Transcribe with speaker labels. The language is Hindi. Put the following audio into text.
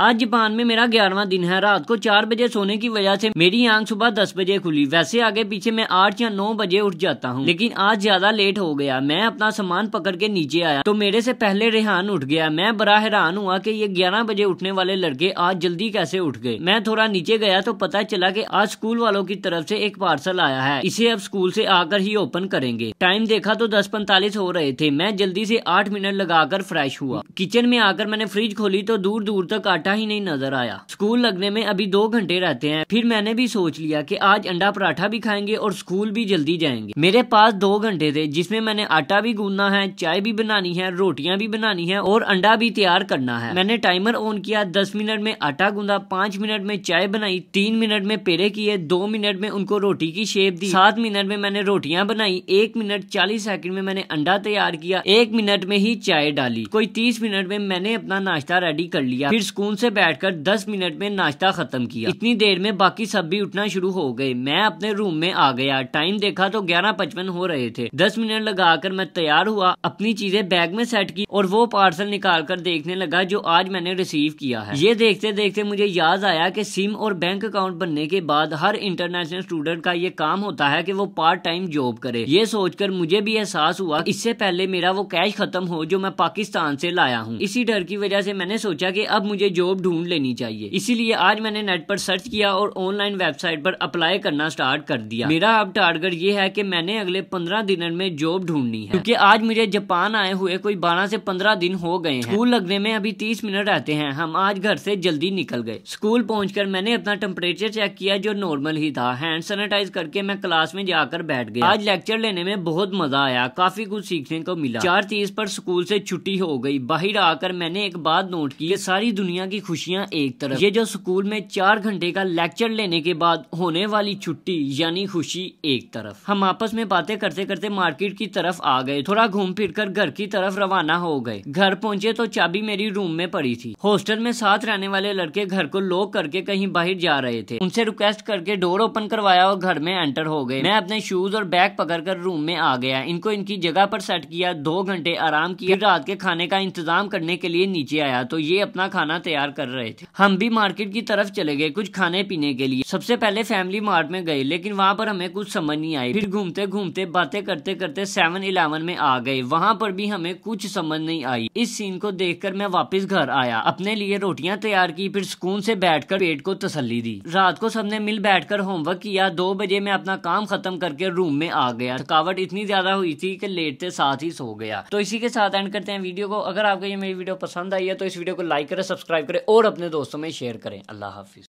Speaker 1: आज जापान में मेरा ग्यारहवा दिन है रात को चार बजे सोने की वजह से मेरी आंख सुबह दस बजे खुली वैसे आगे पीछे मैं आठ या नौ बजे उठ जाता हूँ लेकिन आज ज्यादा लेट हो गया मैं अपना सामान पकड़ के नीचे आया तो मेरे से पहले रेहान उठ गया मैं बड़ा हैरान हुआ की ये ग्यारह बजे उठने वाले लड़के आज जल्दी कैसे उठ गए मैं थोड़ा नीचे गया तो पता चला की आज स्कूल वालों की तरफ से एक पार्सल आया है इसे अब स्कूल से आकर ही ओपन करेंगे टाइम देखा तो दस पैंतालीस हो रहे थे मैं जल्दी से आठ मिनट लगाकर फ्रेश हुआ किचन में आकर मैंने फ्रिज खोली तो दूर दूर तक पराठा ही नहीं नजर आया स्कूल लगने में अभी दो घंटे रहते हैं फिर मैंने भी सोच लिया कि आज अंडा पराठा भी खाएंगे और स्कूल भी जल्दी जाएंगे मेरे पास दो घंटे थे जिसमें मैंने आटा भी गूंदना है चाय भी बनानी है रोटियां भी बनानी है और अंडा भी तैयार करना है मैंने टाइमर ऑन किया दस मिनट में आटा गूंदा पांच मिनट में चाय बनाई तीन मिनट में पेड़े किए दो मिनट में उनको रोटी की शेप दी सात मिनट में मैंने रोटियां बनाई एक मिनट चालीस सेकंड में मैंने अंडा तैयार किया एक मिनट में ही चाय डाली कोई तीस मिनट में मैंने अपना नाश्ता रेडी कर लिया फिर स्कूल सुकून से बैठकर 10 मिनट में नाश्ता खत्म किया इतनी देर में बाकी सब भी उठना शुरू हो गए मैं अपने रूम में आ गया टाइम देखा तो ग्यारह पचपन हो रहे थे दस मिनट लगाकर मैं तैयार हुआ अपनी चीजें बैग में सेट की और वो पार्सल निकाल कर देखने लगा जो आज मैंने रिसीव किया है ये देखते देखते मुझे याद आया की सिम और बैंक अकाउंट बनने के बाद हर इंटरनेशनल स्टूडेंट का ये काम होता है की वो पार्ट टाइम जॉब करे ये सोचकर मुझे भी एहसास हुआ इससे पहले मेरा वो कैश खत्म हो जो मैं पाकिस्तान से लाया हूँ इसी डर की वजह से मैंने सोचा की अब मुझे जॉब ढूंढ लेनी चाहिए इसीलिए आज मैंने नेट पर सर्च किया और ऑनलाइन वेबसाइट पर अप्लाई करना स्टार्ट कर दिया मेरा अब टारगेट ये है कि मैंने अगले पंद्रह दिनों में जॉब ढूंढनी है क्योंकि आज मुझे जापान आए हुए कोई बारह से पंद्रह दिन हो गए हैं स्कूल लगने में अभी तीस मिनट रहते हैं हम आज घर से जल्दी निकल गए स्कूल पहुँच मैंने अपना टेम्परेचर चेक किया जो नॉर्मल ही था हैंड सैनिटाइज करके मैं क्लास में जाकर बैठ गया आज लेक्चर लेने में बहुत मजा आया काफी कुछ सीखने को मिला चार तीस पर स्कूल से छुट्टी हो गई बाहर आकर मैंने एक बात नोट की सारी दुनिया की खुशियाँ एक तरफ ये जो स्कूल में चार घंटे का लेक्चर लेने के बाद होने वाली छुट्टी यानी खुशी एक तरफ हम आपस में बातें करते करते मार्केट की तरफ आ गए थोड़ा घूम फिर कर घर की तरफ रवाना हो गए घर पहुंचे तो चाबी मेरी रूम में पड़ी थी हॉस्टल में साथ रहने वाले लड़के घर को लॉक करके कहीं बाहर जा रहे थे उनसे रिक्वेस्ट करके डोर ओपन करवाया और घर में एंटर हो गए मैं अपने शूज और बैग पकड़ कर रूम में आ गया इनको इनकी जगह पर सेट किया दो घंटे आराम किया रात के खाने का इंतजाम करने के लिए नीचे आया तो ये अपना खाना तैयार तैयार कर रहे थे हम भी मार्केट की तरफ चले गए कुछ खाने पीने के लिए सबसे पहले फैमिली मार्ट में गए लेकिन वहाँ पर हमें कुछ समझ नहीं आई फिर घूमते घूमते बातें करते करते सेवन इलेवन में आ गए वहाँ पर भी हमें कुछ समझ नहीं आई इस सीन को देख मैं वापिस घर आया अपने लिए रोटियाँ तैयार की फिर सुकून ऐसी बैठ पेट को तसली दी रात को सबने मिल बैठ होमवर्क किया दो बजे में अपना काम खत्म करके रूम में आ गया थकावट इतनी ज्यादा हुई थी कि लेटते साथ ही सो गया तो इसी के साथ एंड करते हैं वीडियो को अगर आपको ये मेरी वीडियो पसंद आई है तो इस वीडियो को लाइक करें सब्सक्राइब करें करें और अपने दोस्तों में शेयर करें अल्लाह हाफिज़